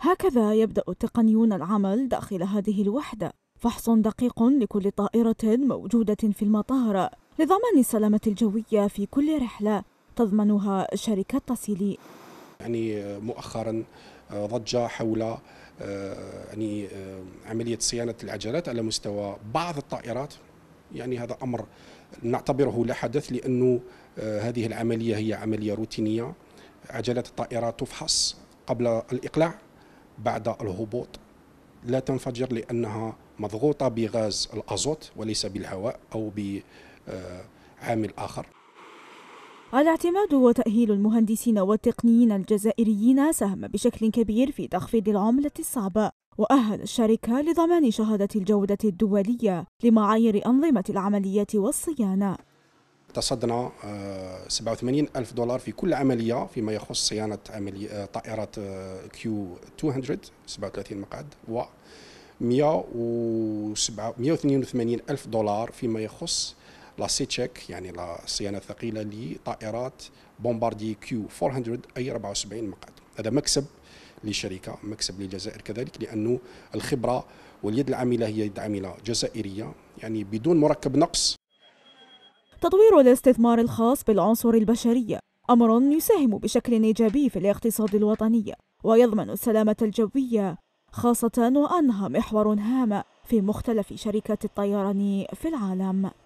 هكذا يبدأ التقنيون العمل داخل هذه الوحدة فحص دقيق لكل طائرة موجودة في المطار لضمان السلامة الجوية في كل رحلة تضمنها شركة تصيلي يعني آه، مؤخرا آه، ضجة حول آه، يعني عملية صيانة العجلات على مستوى بعض الطائرات يعني هذا أمر نعتبره لا حدث لأنه هذه العملية هي عملية روتينية عجلات الطائرات تفحص قبل الإقلاع بعد الهبوط لا تنفجر لأنها مضغوطة بغاز الأزوت وليس بالهواء أو بعامل آخر الاعتماد وتأهيل المهندسين والتقنيين الجزائريين ساهم بشكل كبير في تخفيض العملة الصعبة وأهل الشركة لضمان شهادة الجودة الدولية لمعايير أنظمة العمليات والصيانة تصدنا 87 آه، ألف دولار في كل عملية فيما يخص صيانة عملية آه، طائرة آه، كيو 200 37 مقعد و 182 ألف دولار فيما يخص لا سي تشيك يعني لا صيانة ثقيلة لطائرات بومباردي كيو 400 أي 74 مقعد هذا مكسب لشركة مكسب للجزائر كذلك لأنه الخبرة واليد العاملة هي يد عاملة جزائرية يعني بدون مركب نقص تطوير الاستثمار الخاص بالعنصر البشري أمر يساهم بشكل إيجابي في الاقتصاد الوطني ويضمن السلامة الجوية خاصة وأنها محور هام في مختلف شركات الطيران في العالم